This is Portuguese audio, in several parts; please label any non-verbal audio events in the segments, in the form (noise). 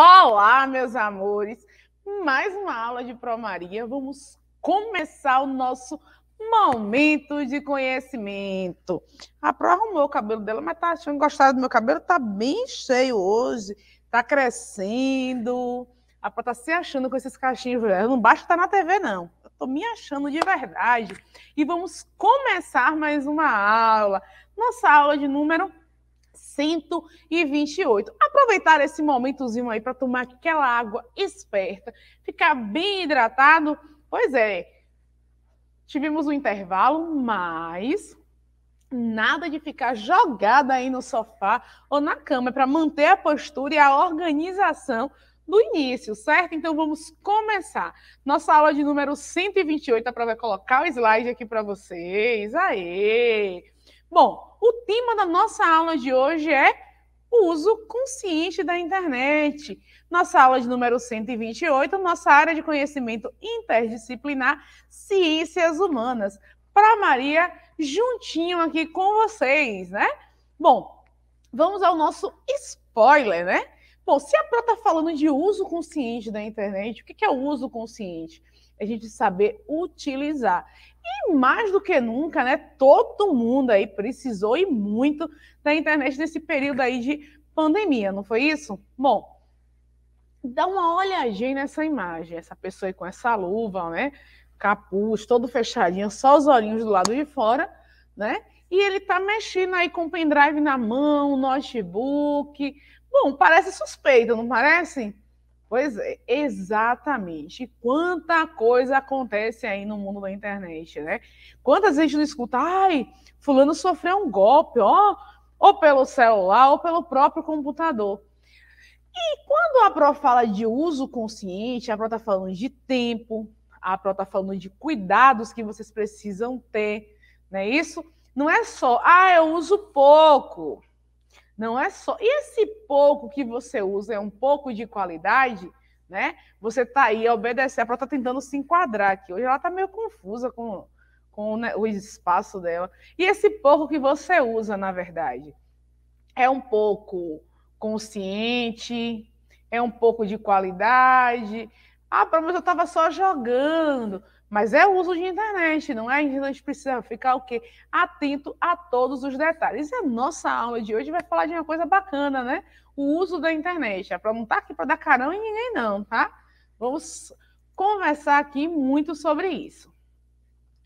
Olá, meus amores! Mais uma aula de Promaria. Vamos começar o nosso momento de conhecimento. A Pro arrumou o cabelo dela, mas tá achando gostar do meu cabelo? Tá bem cheio hoje, tá crescendo. A Pro tá se achando com esses cachinhos. Não basta estar tá na TV, não. Eu tô me achando de verdade. E vamos começar mais uma aula. Nossa aula de número 128. Aproveitar esse momentozinho aí para tomar aquela água esperta, ficar bem hidratado. Pois é, tivemos um intervalo, mas nada de ficar jogada aí no sofá ou na cama, para manter a postura e a organização do início, certo? Então vamos começar. Nossa aula de número 128, a prova é colocar o slide aqui para vocês. Aê! Bom, o tema da nossa aula de hoje é o uso consciente da internet. Nossa aula de número 128, nossa área de conhecimento interdisciplinar, ciências humanas. Para Maria, juntinho aqui com vocês, né? Bom, vamos ao nosso spoiler, né? Bom, se a Pró está falando de uso consciente da internet, o que é o uso consciente? É a gente saber utilizar. E mais do que nunca, né? Todo mundo aí precisou e muito da internet nesse período aí de pandemia, não foi isso? Bom, dá uma olhadinha nessa imagem, essa pessoa aí com essa luva, né? Capuz, todo fechadinho, só os olhinhos do lado de fora, né? E ele tá mexendo aí com o pendrive na mão, notebook. Bom, parece suspeito, não parece? Pois é, exatamente. Quanta coisa acontece aí no mundo da internet, né? Quantas vezes não escuta, ai, fulano sofreu um golpe, ó, ou pelo celular ou pelo próprio computador. E quando a Pro fala de uso consciente, a Pro está falando de tempo, a Pro está falando de cuidados que vocês precisam ter, não é isso? Não é só, ah, eu uso pouco, não é só. E esse pouco que você usa é um pouco de qualidade, né? Você está aí obedecendo. A Pró está tentando se enquadrar aqui. Hoje ela está meio confusa com, com né, o espaço dela. E esse pouco que você usa, na verdade, é um pouco consciente, é um pouco de qualidade. Ah, Pró, mas eu estava só jogando. Mas é o uso de internet, não é? A gente precisa ficar o quê? Atento a todos os detalhes. E a nossa aula de hoje vai falar de uma coisa bacana, né? O uso da internet. É para não estar tá aqui para dar carão em ninguém, não, tá? Vamos conversar aqui muito sobre isso.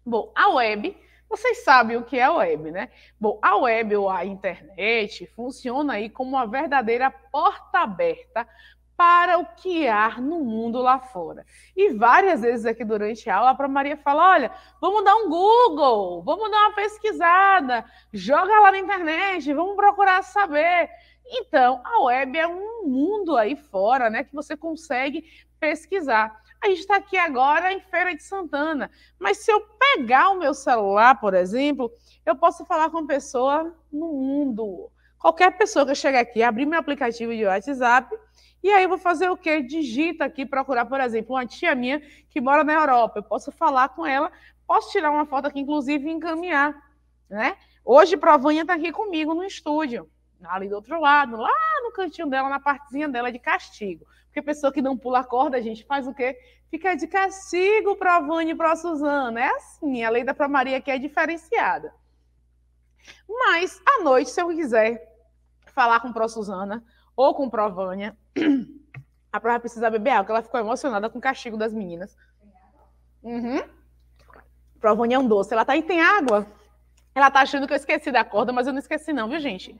Bom, a web, vocês sabem o que é a web, né? Bom, a web ou a internet funciona aí como uma verdadeira porta aberta para o que há no mundo lá fora. E várias vezes aqui durante a aula, a Maria fala: olha, vamos dar um Google, vamos dar uma pesquisada, joga lá na internet, vamos procurar saber. Então, a web é um mundo aí fora, né, que você consegue pesquisar. A gente está aqui agora em Feira de Santana, mas se eu pegar o meu celular, por exemplo, eu posso falar com pessoa no mundo. Qualquer pessoa que eu chegar aqui, abrir meu aplicativo de WhatsApp, e aí eu vou fazer o quê? Digita aqui, procurar, por exemplo, uma tia minha que mora na Europa. Eu posso falar com ela, posso tirar uma foto aqui, inclusive, e encaminhar. Né? Hoje, Provanha está aqui comigo no estúdio, ali do outro lado, lá no cantinho dela, na partezinha dela de castigo. Porque pessoa que não pula a corda, a gente faz o quê? Fica de castigo para a Vânia e para a Suzana. Né? É assim, a lei da Maria que é diferenciada. Mas, à noite, se eu quiser falar com a Suzana ou com a Vânia, a Prava precisa beber água, ela ficou emocionada com o castigo das meninas. Uhum. é um doce. Ela tá aí, tem água. Ela tá achando que eu esqueci da corda, mas eu não esqueci não, viu, gente?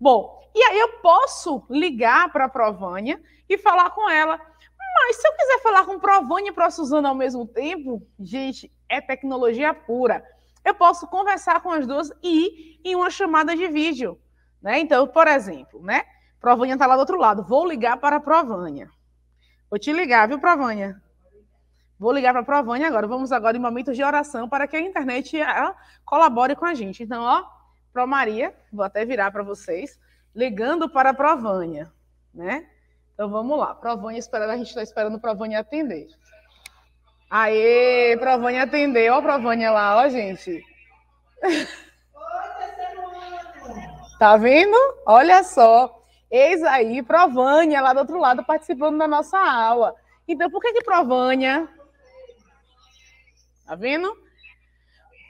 Bom, e aí eu posso ligar para a Provânia e falar com ela. Mas se eu quiser falar com Provânia e para Suzana ao mesmo tempo, gente, é tecnologia pura. Eu posso conversar com as duas e ir em uma chamada de vídeo, né? Então, por exemplo, né? Provanha está lá do outro lado. Vou ligar para a Provanha. Vou te ligar, viu, Provanha? Vou ligar para a Provanha agora. Vamos agora em momentos de oração para que a internet ah, colabore com a gente. Então, ó, Pro Maria, vou até virar para vocês, ligando para a Provanha, né? Então vamos lá. Provanha esperando, a gente está esperando Provanha atender. Aê, Provanha atendeu. Ó, Provanha lá, ó, gente. (laughs) Tá vendo? Olha só. Eis aí Provânia, lá do outro lado, participando da nossa aula. Então, por que que Provânia? Tá vendo?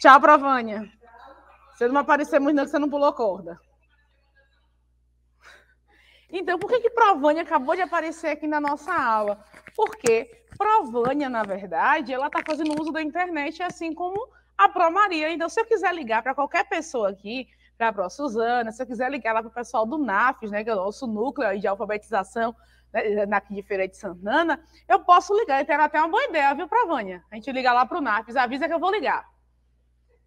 Tchau, Provânia. Você não apareceu muito não que você não pulou corda. Então, por que que Provânia acabou de aparecer aqui na nossa aula? Porque Provânia, na verdade, ela tá fazendo uso da internet, assim como a Pro Maria. Então, se eu quiser ligar para qualquer pessoa aqui, para a próxima Suzana, se eu quiser ligar lá para o pessoal do NAFES, né, que é o nosso núcleo de alfabetização né, aqui de Feira de Santana, eu posso ligar, Então ter até uma boa ideia, viu, para Vânia? A gente liga lá para o NAFES, avisa que eu vou ligar.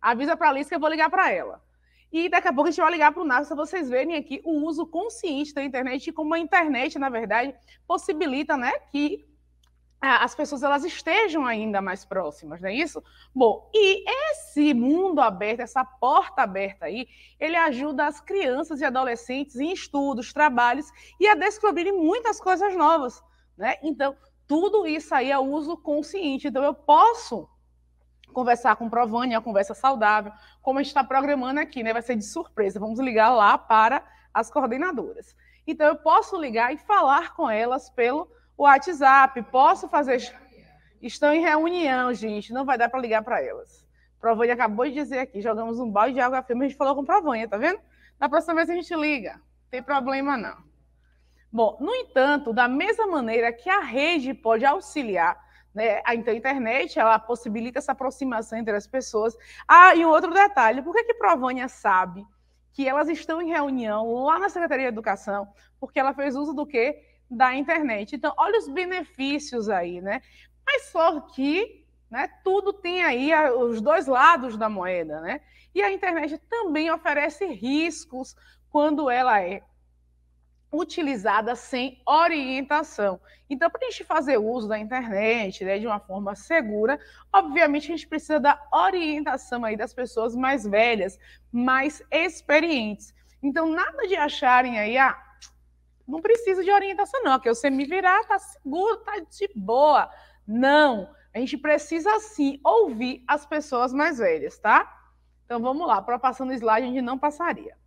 Avisa para a Alice que eu vou ligar para ela. E daqui a pouco a gente vai ligar para o NAFES, para vocês verem aqui o uso consciente da internet e como a internet, na verdade, possibilita né, que ah, as pessoas elas estejam ainda mais próximas, não é isso? Bom, e esse mundo aberto, essa porta aberta aí, ele ajuda as crianças e adolescentes em estudos, trabalhos e a descobrirem muitas coisas novas, né? Então, tudo isso aí é uso consciente. Então, eu posso conversar com o Provani, a conversa saudável, como a gente está programando aqui, né? Vai ser de surpresa. Vamos ligar lá para as coordenadoras. Então, eu posso ligar e falar com elas pelo o WhatsApp, posso fazer. Estão em reunião, gente, não vai dar para ligar para elas. Provanha acabou de dizer aqui, jogamos um balde de água firme, a gente falou com Provanha, tá vendo? Na próxima vez a gente liga, não tem problema não. Bom, no entanto, da mesma maneira que a rede pode auxiliar, né, a internet, ela possibilita essa aproximação entre as pessoas. Ah, e um outro detalhe, por que que Provanha sabe que elas estão em reunião lá na Secretaria de Educação? Porque ela fez uso do quê? da internet. Então, olha os benefícios aí, né? Mas só que né, tudo tem aí os dois lados da moeda, né? E a internet também oferece riscos quando ela é utilizada sem orientação. Então, para a gente fazer uso da internet né, de uma forma segura, obviamente a gente precisa da orientação aí das pessoas mais velhas, mais experientes. Então, nada de acharem aí, ah, não precisa de orientação, não, que você me virar, tá seguro, tá de boa. Não, a gente precisa sim ouvir as pessoas mais velhas, tá? Então vamos lá, para passar no slide a gente não passaria.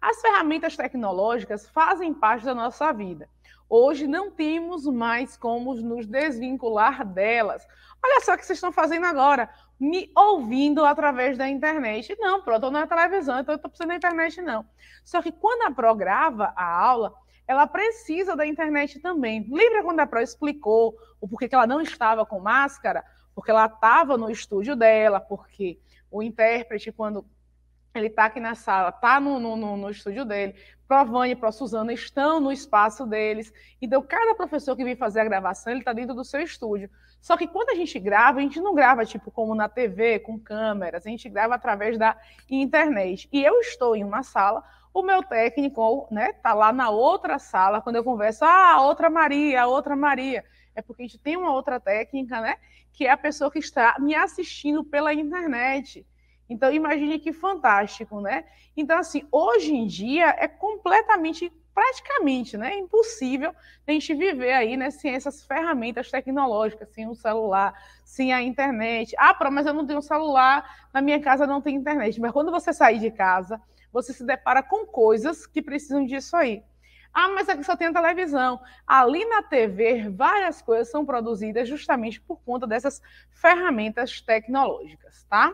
As ferramentas tecnológicas fazem parte da nossa vida. Hoje não temos mais como nos desvincular delas. Olha só o que vocês estão fazendo agora, me ouvindo através da internet. Não, pronto, eu estou na televisão, então eu estou precisando da internet, não. Só que quando a Pro grava a aula, ela precisa da internet também. Lembra quando a Pro explicou o porquê que ela não estava com máscara? Porque ela estava no estúdio dela, porque o intérprete, quando ele está aqui na sala, está no, no, no, estúdio dele, Provani e Pro Suzana estão no espaço deles. Então, cada professor que vem fazer a gravação, ele está dentro do seu estúdio. Só que quando a gente grava, a gente não grava tipo como na TV, com câmeras, a gente grava através da internet. E eu estou em uma sala o meu técnico, né, tá lá na outra sala, quando eu converso, ah, outra Maria, outra Maria. É porque a gente tem uma outra técnica, né, que é a pessoa que está me assistindo pela internet. Então, imagine que fantástico, né? Então, assim, hoje em dia é completamente, praticamente, né, impossível a gente viver aí, né, sem essas ferramentas tecnológicas, sem um celular, sem a internet. Ah, mas eu não tenho celular, na minha casa não tem internet. Mas quando você sair de casa, você se depara com coisas que precisam disso aí. Ah, mas aqui é só tem a televisão. Ali na TV, várias coisas são produzidas justamente por conta dessas ferramentas tecnológicas, tá?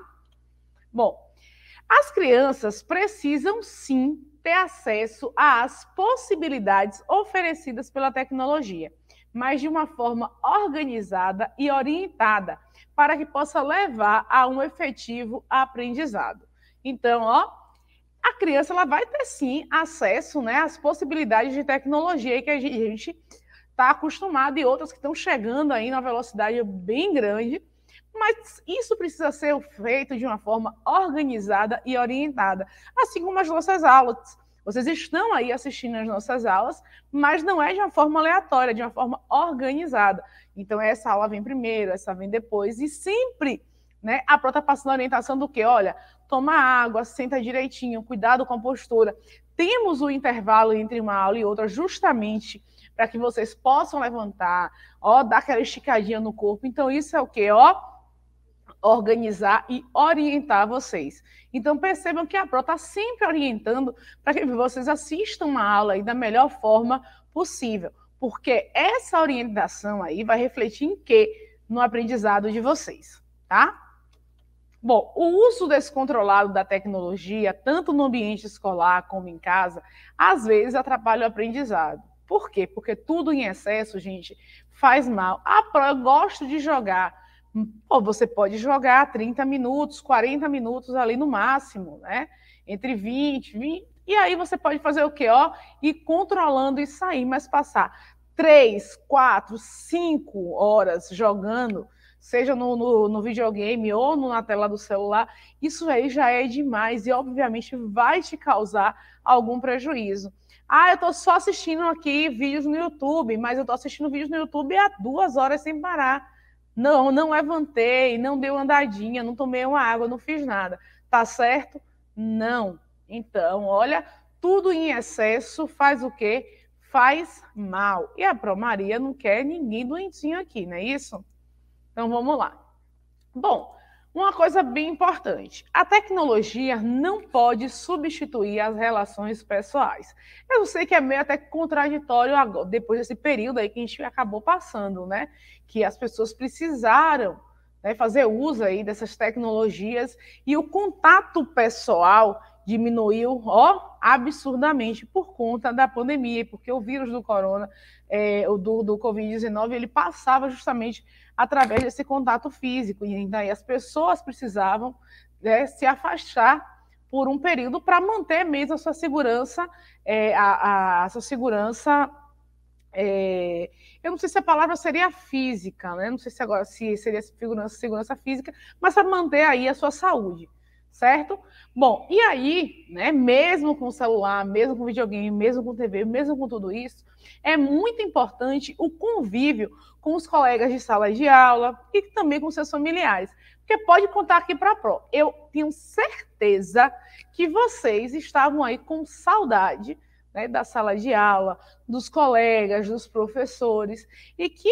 Bom, as crianças precisam sim ter acesso às possibilidades oferecidas pela tecnologia, mas de uma forma organizada e orientada, para que possa levar a um efetivo aprendizado. Então, ó, a criança ela vai ter sim acesso né, às possibilidades de tecnologia que a gente está acostumado e outras que estão chegando aí na velocidade bem grande, mas isso precisa ser feito de uma forma organizada e orientada, assim como as nossas aulas. Vocês estão aí assistindo as nossas aulas, mas não é de uma forma aleatória, é de uma forma organizada. Então, essa aula vem primeiro, essa vem depois, e sempre né? A pró está passando a orientação do que? Olha, toma água, senta direitinho, cuidado com a postura. Temos o um intervalo entre uma aula e outra justamente para que vocês possam levantar, ó, dar aquela esticadinha no corpo. Então, isso é o que? Ó, organizar e orientar vocês. Então percebam que a Pro está sempre orientando para que vocês assistam uma aula aí da melhor forma possível, porque essa orientação aí vai refletir em quê? No aprendizado de vocês, tá? Bom, o uso descontrolado da tecnologia, tanto no ambiente escolar como em casa, às vezes atrapalha o aprendizado. Por quê? Porque tudo em excesso, gente, faz mal. Ah, eu gosto de jogar. Pô, você pode jogar 30 minutos, 40 minutos ali no máximo, né? Entre 20, 20. E aí você pode fazer o quê? Ó, ir controlando e sair, mas passar 3, 4, 5 horas jogando seja no, no, no, videogame ou na tela do celular, isso aí já é demais e, obviamente, vai te causar algum prejuízo. Ah, eu estou só assistindo aqui vídeos no YouTube, mas eu estou assistindo vídeos no YouTube há duas horas sem parar. Não, não levantei, não deu andadinha, não tomei uma água, não fiz nada. Tá certo? Não. Então, olha, tudo em excesso faz o quê? Faz mal. E a Maria não quer ninguém doentinho aqui, não é isso? Então vamos lá. Bom, uma coisa bem importante: a tecnologia não pode substituir as relações pessoais. Eu sei que é meio até contraditório agora, depois desse período aí que a gente acabou passando, né? Que as pessoas precisaram né, fazer uso aí dessas tecnologias e o contato pessoal diminuiu ó, absurdamente por conta da pandemia, porque o vírus do corona, é, o do, do Covid-19, ele passava justamente através desse contato físico. E daí as pessoas precisavam né, se afastar por um período para manter mesmo a sua segurança, é, a, a, a, sua segurança. É, eu não sei se a palavra seria física, né? Não sei se agora se seria segurança, segurança física, mas para manter aí a sua saúde certo? Bom, e aí, né, mesmo com celular, mesmo com videogame, mesmo com TV, mesmo com tudo isso, é muito importante o convívio com os colegas de sala de aula e também com seus familiares. Porque pode contar aqui para a Pro. Eu tenho certeza que vocês estavam aí com saudade né, da sala de aula, dos colegas, dos professores, e que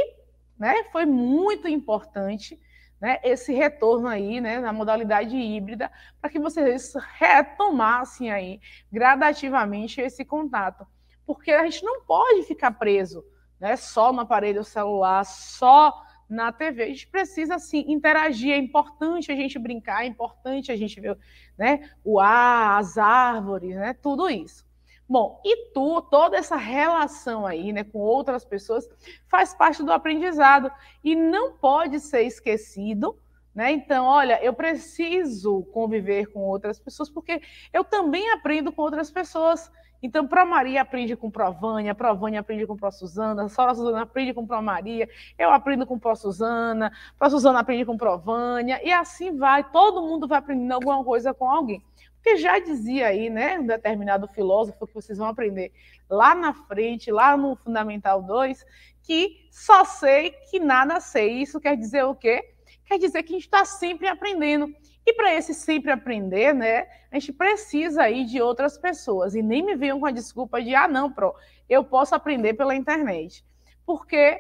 né, foi muito importante né, esse retorno aí, né, na modalidade híbrida, para que vocês retomassem aí gradativamente esse contato. Porque a gente não pode ficar preso, né, só no aparelho celular, só na TV. A gente precisa assim interagir, é importante a gente brincar, é importante a gente ver, né, o ar, as árvores, né, tudo isso. Bom, e tu, toda essa relação aí, né, com outras pessoas, faz parte do aprendizado e não pode ser esquecido, né? Então, olha, eu preciso conviver com outras pessoas porque eu também aprendo com outras pessoas. Então, para Maria aprende com Pro Vânia, Pro Vânia aprende com Pro Suzana, Sora Suzana aprende com Pro Maria, eu aprendo com Pro Suzana, Pro Suzana aprende com Pro Vânia, e assim vai, todo mundo vai aprendendo alguma coisa com alguém. Porque já dizia aí, né, um determinado filósofo que vocês vão aprender lá na frente, lá no Fundamental 2, que só sei que nada sei. Isso quer dizer o quê? Quer dizer que a gente está sempre aprendendo. E para esse sempre aprender, né, a gente precisa aí de outras pessoas. E nem me venham com a desculpa de, ah, não, pro, eu posso aprender pela internet. Porque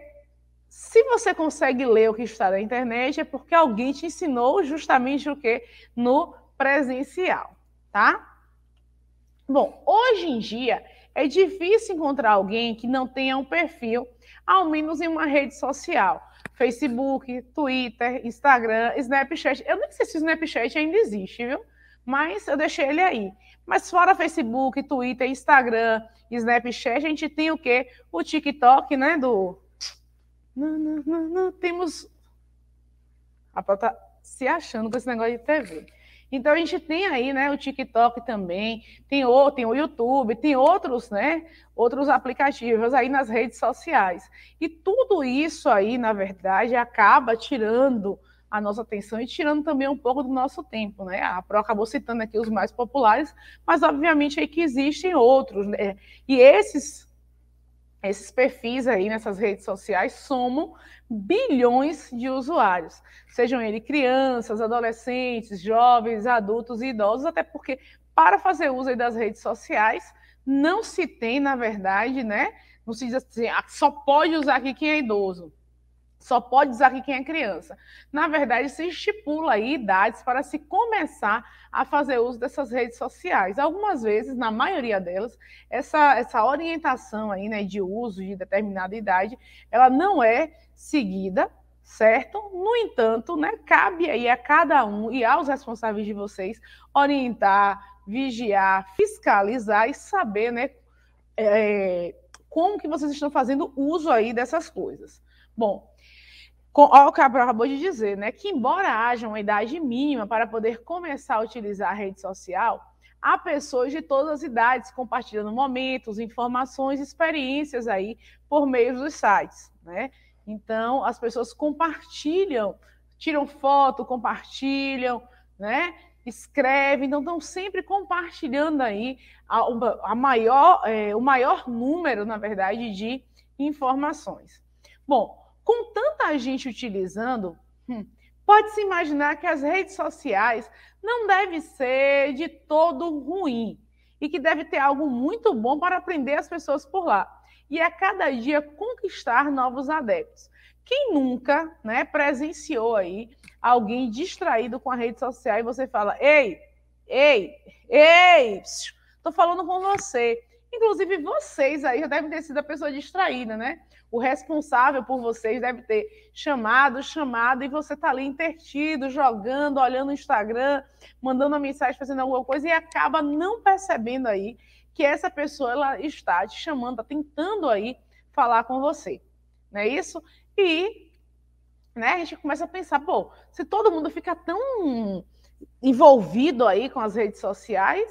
se você consegue ler o que está na internet, é porque alguém te ensinou justamente o que no presencial tá? Bom, hoje em dia é difícil encontrar alguém que não tenha um perfil, ao menos em uma rede social. Facebook, Twitter, Instagram, Snapchat. Eu nem sei se o Snapchat ainda existe, viu? Mas eu deixei ele aí. Mas fora Facebook, Twitter, Instagram, Snapchat, a gente tem o quê? O TikTok, né? Do. Não, não, não, não. Temos. A ah, tá se achando com esse negócio de TV. Então a gente tem aí, né, o TikTok também, tem o, tem o YouTube, tem outros, né, outros aplicativos aí nas redes sociais. E tudo isso aí, na verdade, acaba tirando a nossa atenção e tirando também um pouco do nosso tempo, né? A ah, Pro acabou citando aqui os mais populares, mas obviamente aí que existem outros, né? E esses esses perfis aí nessas redes sociais somam bilhões de usuários, sejam eles crianças, adolescentes, jovens, adultos e idosos, até porque para fazer uso das redes sociais não se tem, na verdade, né? Não se diz assim, ah, só pode usar aqui quem é idoso. Só pode usar aqui quem é criança. Na verdade, se estipula aí idades para se começar a fazer uso dessas redes sociais. Algumas vezes, na maioria delas, essa, essa orientação aí, né, de uso de determinada idade, ela não é seguida, certo? No entanto, né, cabe aí a cada um e aos responsáveis de vocês orientar, vigiar, fiscalizar e saber, né, é, como que vocês estão fazendo uso aí dessas coisas. Bom, Olha o que acabou de dizer, né? Que embora haja uma idade mínima para poder começar a utilizar a rede social, há pessoas de todas as idades compartilhando momentos, informações, experiências aí por meio dos sites, né? Então, as pessoas compartilham, tiram foto, compartilham, né? Escrevem, então estão sempre compartilhando aí a, a maior, é, o maior número, na verdade, de informações. Bom, com tanta gente utilizando, hum, pode-se imaginar que as redes sociais não devem ser de todo ruim e que deve ter algo muito bom para aprender as pessoas por lá e a é cada dia conquistar novos adeptos. Quem nunca né, presenciou aí alguém distraído com a rede social e você fala: Ei, ei, ei, estou falando com você. Inclusive, vocês aí já devem ter sido a pessoa distraída, né? O responsável por vocês deve ter chamado, chamado, e você está ali intertido, jogando, olhando o Instagram, mandando uma mensagem, fazendo alguma coisa, e acaba não percebendo aí que essa pessoa ela está te chamando, está tentando aí falar com você. Não é isso? E né, a gente começa a pensar, pô, se todo mundo fica tão envolvido aí com as redes sociais,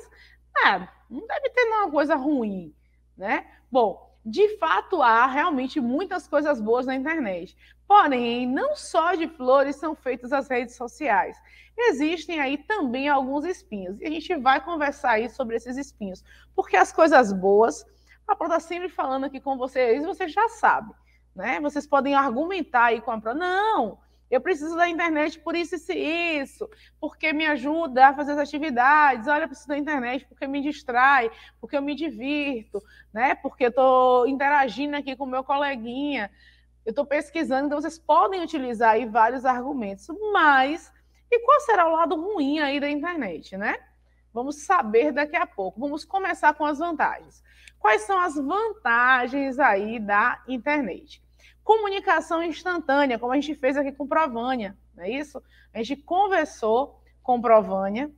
ah, não deve ter nenhuma coisa ruim, né? Bom, de fato há realmente muitas coisas boas na internet. Porém, não só de flores são feitas as redes sociais. Existem aí também alguns espinhos. E a gente vai conversar aí sobre esses espinhos. Porque as coisas boas, a Pro está sempre falando aqui com vocês, vocês já sabem. Né? Vocês podem argumentar aí com a Pro. Não, eu preciso da internet por isso e isso, porque me ajuda a fazer as atividades. Olha, eu preciso da internet porque me distrai, porque eu me divirto, né? Porque eu estou interagindo aqui com o meu coleguinha. Eu estou pesquisando, então vocês podem utilizar aí vários argumentos. Mas, e qual será o lado ruim aí da internet, né? Vamos saber daqui a pouco. Vamos começar com as vantagens. Quais são as vantagens aí da internet? comunicação instantânea, como a gente fez aqui com Provânia, não é isso? A gente conversou com Provânia,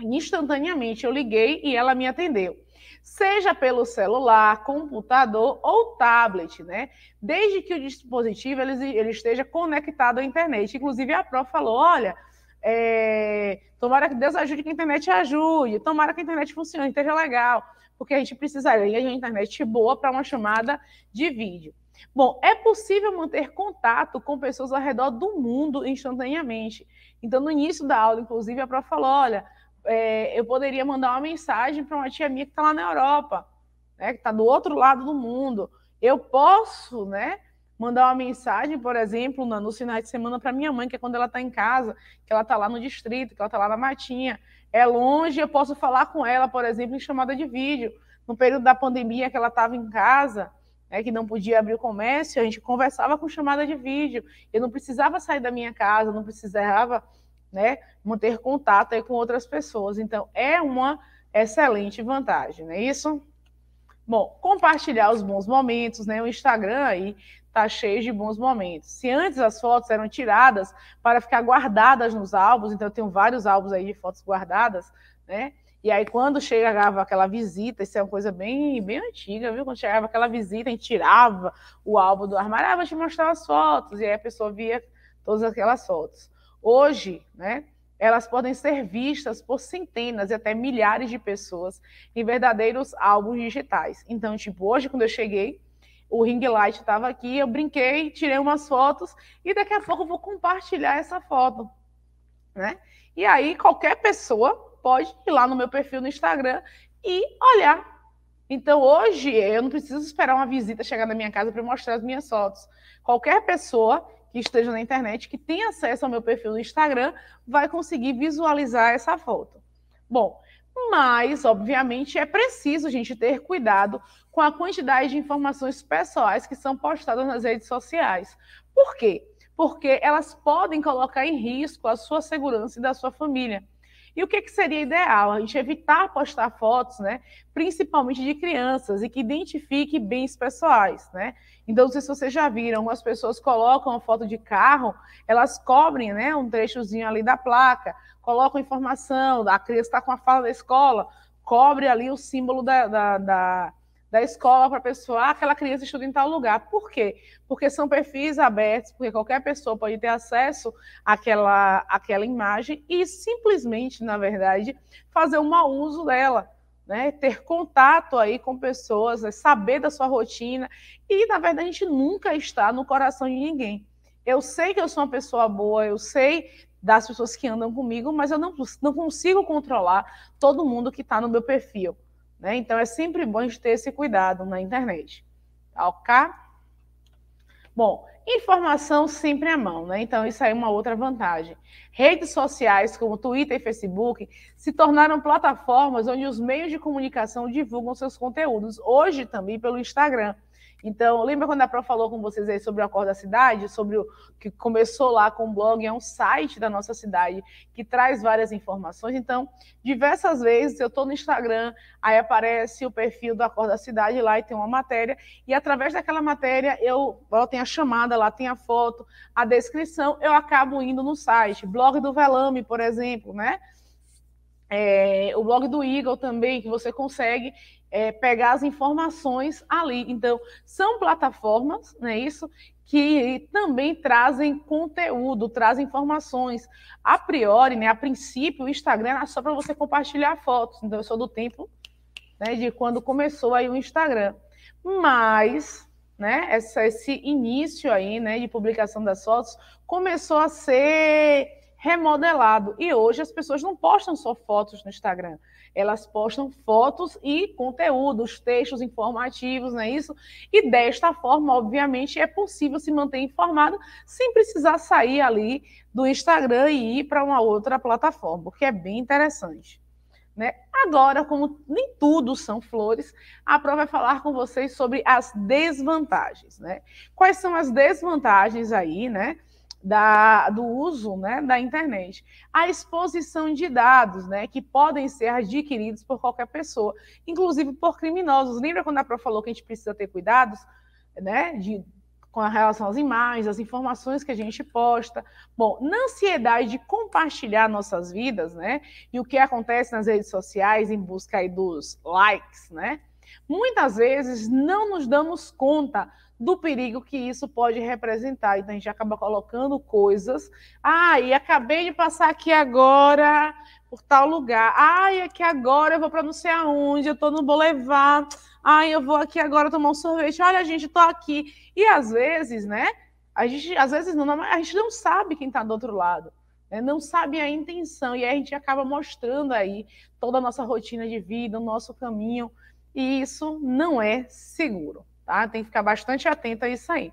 instantaneamente eu liguei e ela me atendeu. Seja pelo celular, computador ou tablet, né? Desde que o dispositivo ele, ele esteja conectado à internet. Inclusive, a Pro falou: olha, é, tomara que Deus ajude que a internet ajude, tomara que a internet funcione, esteja legal, porque a gente precisaria de uma internet boa para uma chamada de vídeo. Bom, é possível manter contato com pessoas ao redor do mundo instantaneamente. Então, no início da aula, inclusive, a prof falou: olha, é, eu poderia mandar uma mensagem para uma tia minha que está lá na Europa, né, que está do outro lado do mundo. Eu posso, né? Mandar uma mensagem, por exemplo, no final de semana para minha mãe, que é quando ela está em casa, que ela está lá no distrito, que ela está lá na matinha. É longe, eu posso falar com ela, por exemplo, em chamada de vídeo. No período da pandemia que ela estava em casa, né, que não podia abrir o comércio, a gente conversava com chamada de vídeo. Eu não precisava sair da minha casa, não precisava né, manter contato aí com outras pessoas. Então, é uma excelente vantagem, não é isso? Bom, compartilhar os bons momentos, né? O Instagram aí tá cheio de bons momentos. Se antes as fotos eram tiradas para ficar guardadas nos álbuns, então eu tenho vários álbuns aí de fotos guardadas, né? E aí, quando chegava aquela visita, isso é uma coisa bem, bem antiga, viu? Quando chegava aquela visita, a gente tirava o álbum do armário, ah, vou te mostrar as fotos, e aí a pessoa via todas aquelas fotos. Hoje, né, elas podem ser vistas por centenas e até milhares de pessoas em verdadeiros álbuns digitais. Então, tipo, hoje, quando eu cheguei, o ring light estava aqui, eu brinquei, tirei umas fotos, e daqui a pouco eu vou compartilhar essa foto, né? E aí, qualquer pessoa pode ir lá no meu perfil no Instagram e olhar. Então hoje eu não preciso esperar uma visita chegar na minha casa para mostrar as minhas fotos. Qualquer pessoa que esteja na internet, que tem acesso ao meu perfil no Instagram, vai conseguir visualizar essa foto. Bom, mas, obviamente, é preciso a gente ter cuidado com a quantidade de informações pessoais que são postadas nas redes sociais. Por quê? Porque elas podem colocar em risco a sua segurança e da sua família. E o que, que seria ideal? A gente evitar postar fotos, né, principalmente de crianças, e que identifique bens pessoais. Né? Então, não sei se vocês já viram, algumas pessoas colocam a foto de carro, elas cobrem né, um trechozinho ali da placa, colocam informação, a criança está com a fala da escola, cobre ali o símbolo da, da, da da escola para a pessoa, ah, aquela criança estuda em tal lugar. Por quê? Porque são perfis abertos, porque qualquer pessoa pode ter acesso àquela, àquela imagem e simplesmente, na verdade, fazer um mau uso dela. Né, ter contato aí com pessoas, né, saber da sua rotina e na verdade a gente nunca está no coração de ninguém. Eu sei que eu sou uma pessoa boa, eu sei das pessoas que andam comigo, mas eu não, não consigo controlar todo mundo que está no meu perfil. Né? Então é sempre bom a gente ter esse cuidado na internet. Tá ok? Bom, informação sempre à mão, né? Então isso aí é uma outra vantagem. Redes sociais como Twitter e Facebook se tornaram plataformas onde os meios de comunicação divulgam seus conteúdos, hoje também pelo Instagram. Então, lembra quando a Pro falou com vocês aí sobre o Acordo da Cidade, sobre o que começou lá com o blog, é um site da nossa cidade que traz várias informações. Então, diversas vezes eu estou no Instagram, aí aparece o perfil do Acordo da Cidade lá e tem uma matéria, e através daquela matéria eu, eu tenho a chamada lá, tem a foto, a descrição, eu acabo indo no site, blog do Velame, por exemplo, né? É, o blog do Eagle também, que você consegue é, pegar as informações ali. Então, são plataformas, não é isso? Que também trazem conteúdo, trazem informações. A priori, né, a princípio, o Instagram era só para você compartilhar fotos. Então, eu sou do tempo né, de quando começou aí o Instagram. Mas, né, essa, esse início aí, né, de publicação das fotos, começou a ser remodelado. E hoje as pessoas não postam só fotos no Instagram elas postam fotos e conteúdos, textos informativos, não é isso? E desta forma, obviamente, é possível se manter informado sem precisar sair ali do Instagram e ir para uma outra plataforma, o que é bem interessante. Né? Agora, como nem tudo são flores, a Pro vai é falar com vocês sobre as desvantagens. Né? Quais são as desvantagens aí, né? da, do uso né, da internet. A exposição de dados, né, que podem ser adquiridos por qualquer pessoa, inclusive por criminosos. Lembra quando a Pro falou que a gente precisa ter cuidados né, de, com a relação às imagens, às informações que a gente posta? Bom, na ansiedade de compartilhar nossas vidas, né, e o que acontece nas redes sociais em busca aí dos likes, né, Muitas vezes não nos damos conta do perigo que isso pode representar. Então a gente acaba colocando coisas. Ah, e acabei de passar aqui agora por tal lugar. Ah, e aqui agora eu vou para não sei aonde, eu estou no Boulevard. Ah, eu vou aqui agora tomar um sorvete. Olha, gente, estou aqui. E às vezes, né? A gente, às vezes, não, a gente não sabe quem está do outro lado né, não sabe a intenção, e aí a gente acaba mostrando aí toda a nossa rotina de vida, o nosso caminho, e isso não é seguro, tá? Tem que ficar bastante atento a isso aí.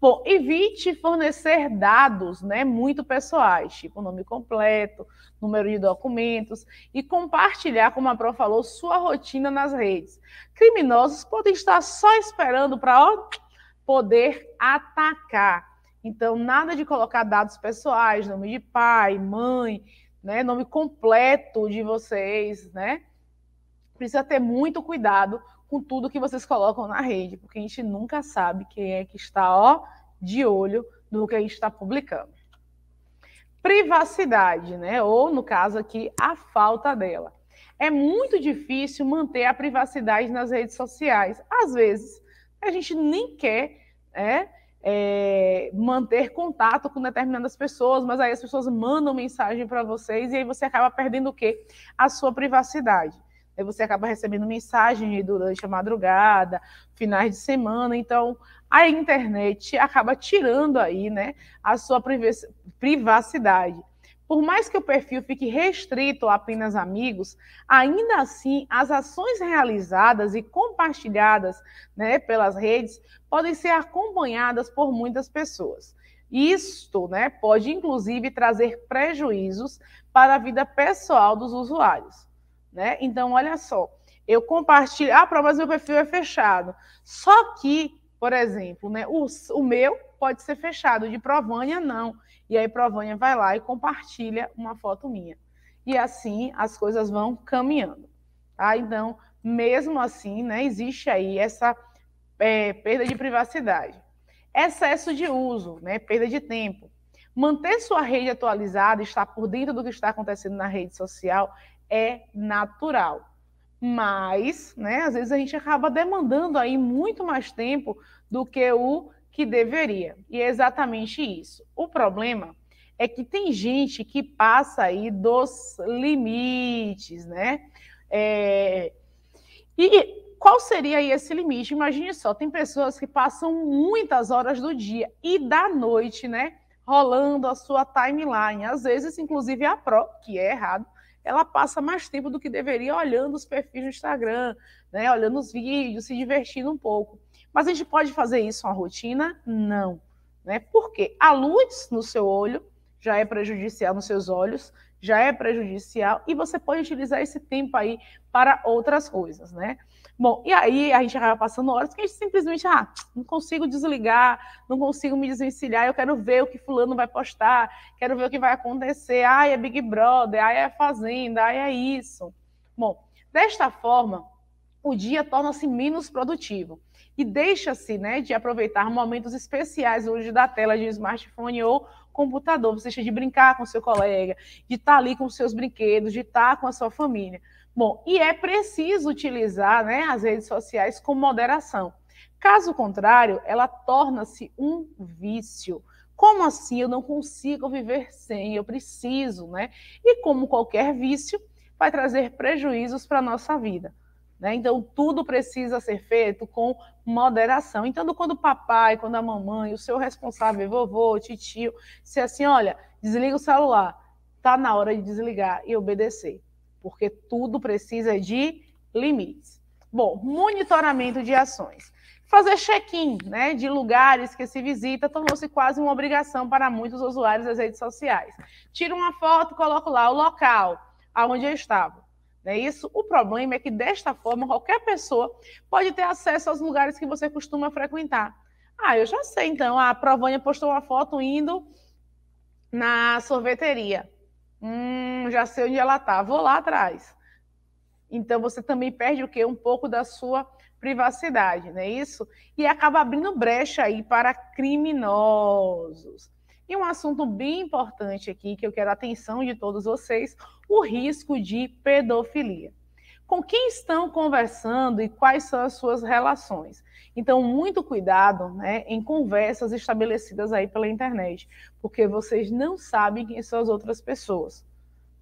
Bom, evite fornecer dados né, muito pessoais, tipo nome completo, número de documentos, e compartilhar, como a Pro falou, sua rotina nas redes. Criminosos podem estar só esperando para poder atacar. Então, nada de colocar dados pessoais, nome de pai, mãe, né, nome completo de vocês, né? precisa ter muito cuidado com tudo que vocês colocam na rede, porque a gente nunca sabe quem é que está ó, de olho no que a gente está publicando. Privacidade, né? Ou, no caso aqui, a falta dela. É muito difícil manter a privacidade nas redes sociais. Às vezes, a gente nem quer né, é, manter contato com determinadas pessoas, mas aí as pessoas mandam mensagem para vocês e aí você acaba perdendo o quê? A sua privacidade. Aí você acaba recebendo mensagens durante a madrugada, finais de semana. Então, a internet acaba tirando aí, né, a sua privacidade. Por mais que o perfil fique restrito a apenas amigos, ainda assim as ações realizadas e compartilhadas né, pelas redes podem ser acompanhadas por muitas pessoas. Isto né, pode, inclusive, trazer prejuízos para a vida pessoal dos usuários. Né? Então, olha só, eu compartilho, ah, prova, mas meu perfil é fechado. Só que, por exemplo, né, o, o meu pode ser fechado, de Provânia não. E aí Provânia vai lá e compartilha uma foto minha. E assim as coisas vão caminhando. Tá? Então, mesmo assim, né, existe aí essa é, perda de privacidade. Excesso de uso, né, perda de tempo. Manter sua rede atualizada, estar por dentro do que está acontecendo na rede social é natural. Mas, né, às vezes a gente acaba demandando aí muito mais tempo do que o que deveria. E é exatamente isso. O problema é que tem gente que passa aí dos limites, né? É... E qual seria aí esse limite? Imagine só, tem pessoas que passam muitas horas do dia e da noite, né? Rolando a sua timeline. Às vezes, inclusive, a pró, que é errado, ela passa mais tempo do que deveria olhando os perfis no Instagram, né? olhando os vídeos, se divertindo um pouco. Mas a gente pode fazer isso uma rotina? Não. Né? Porque a luz no seu olho já é prejudicial nos seus olhos, já é prejudicial e você pode utilizar esse tempo aí para outras coisas, né? Bom, e aí a gente acaba passando horas que a gente simplesmente, ah, não consigo desligar, não consigo me desvencilhar, eu quero ver o que fulano vai postar, quero ver o que vai acontecer, ai, é Big Brother, ai, é Fazenda, ai, é isso. Bom, desta forma, o dia torna-se menos produtivo e deixa-se né, de aproveitar momentos especiais hoje da tela de smartphone ou computador, você deixa de brincar com seu colega, de estar tá ali com seus brinquedos, de estar tá com a sua família. Bom, e é preciso utilizar né, as redes sociais com moderação. Caso contrário, ela torna-se um vício. Como assim eu não consigo viver sem? Eu preciso, né? E como qualquer vício, vai trazer prejuízos para a nossa vida. Né? Então, tudo precisa ser feito com moderação. Então, quando o papai, quando a mamãe, o seu responsável, vovô, titio, se assim, olha, desliga o celular, está na hora de desligar e obedecer, porque tudo precisa de limites. Bom, monitoramento de ações. Fazer check-in né, de lugares que se visita tornou-se quase uma obrigação para muitos usuários das redes sociais. Tira uma foto, coloco lá o local, aonde eu estava não é isso? O problema é que, desta forma, qualquer pessoa pode ter acesso aos lugares que você costuma frequentar. Ah, eu já sei, então. Ah, a Provânia postou uma foto indo na sorveteria. Hum, já sei onde ela tá. Vou lá atrás. Então, você também perde o quê? Um pouco da sua privacidade, não é isso? E acaba abrindo brecha aí para criminosos. E um assunto bem importante aqui que eu quero a atenção de todos vocês: o risco de pedofilia. Com quem estão conversando e quais são as suas relações? Então, muito cuidado né, em conversas estabelecidas aí pela internet, porque vocês não sabem quem são as outras pessoas,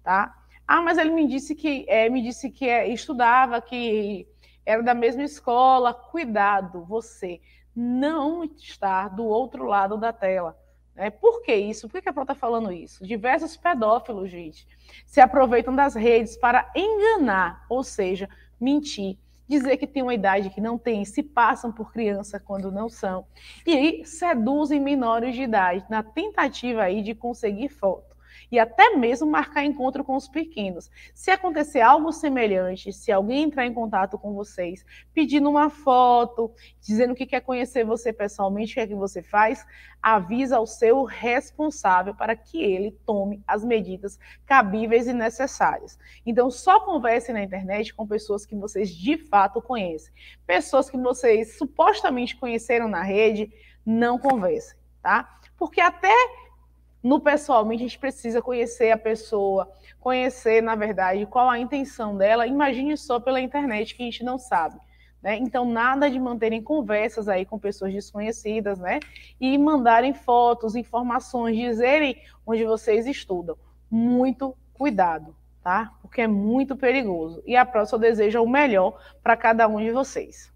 tá? Ah, mas ele me disse que é, me disse que é, estudava, que era da mesma escola. Cuidado, você não estar do outro lado da tela né? Por que isso? Por que a Pro está falando isso? Diversos pedófilos, gente, se aproveitam das redes para enganar, ou seja, mentir, dizer que tem uma idade que não tem, se passam por criança quando não são, e aí seduzem menores de idade na tentativa aí de conseguir foto e até mesmo marcar encontro com os pequenos. Se acontecer algo semelhante, se alguém entrar em contato com vocês pedindo uma foto, dizendo que quer conhecer você pessoalmente, o que é que você faz, avisa o seu responsável para que ele tome as medidas cabíveis e necessárias. Então, só converse na internet com pessoas que vocês de fato conhecem. Pessoas que vocês supostamente conheceram na rede, não conversem, tá? Porque até no pessoalmente a gente precisa conhecer a pessoa, conhecer, na verdade, qual a intenção dela. Imagine só pela internet que a gente não sabe. Né? Então, nada de manterem conversas aí com pessoas desconhecidas, né? E mandarem fotos, informações, dizerem onde vocês estudam. Muito cuidado, tá? Porque é muito perigoso. E a próxima deseja o melhor para cada um de vocês.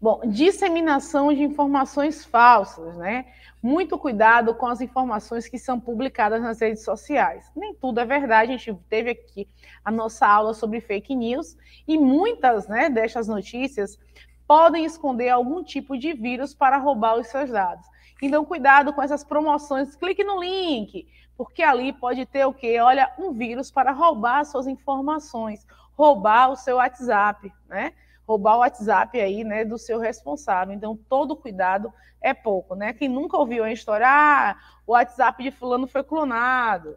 Bom, disseminação de informações falsas, né? Muito cuidado com as informações que são publicadas nas redes sociais. Nem tudo é verdade, a gente teve aqui a nossa aula sobre fake news e muitas né, destas notícias podem esconder algum tipo de vírus para roubar os seus dados. Então, cuidado com essas promoções, clique no link, porque ali pode ter o quê? Olha, um vírus para roubar suas informações, roubar o seu WhatsApp, né? roubar o WhatsApp aí, né, do seu responsável. Então, todo cuidado é pouco, né? Quem nunca ouviu a história, ah, o WhatsApp de fulano foi clonado.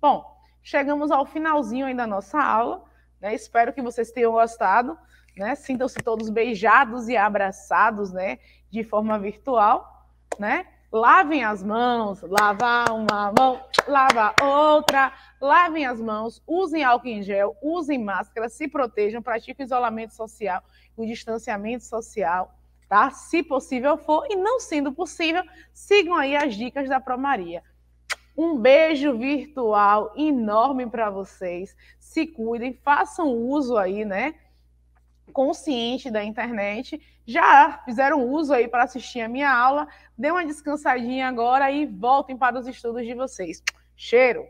Bom, chegamos ao finalzinho aí da nossa aula, né? Espero que vocês tenham gostado, né? Sintam-se todos beijados e abraçados, né, de forma virtual, né? Lavem as mãos, lavar uma mão, lava outra, lavem as mãos, usem álcool em gel, usem máscara, se protejam, pratiquem o isolamento social, o distanciamento social, tá? Se possível for, e não sendo possível, sigam aí as dicas da Promaria. Um beijo virtual enorme para vocês. Se cuidem, façam uso aí, né? consciente da internet, já fizeram uso aí para assistir a minha aula, dê uma descansadinha agora e voltem para os estudos de vocês. Cheiro!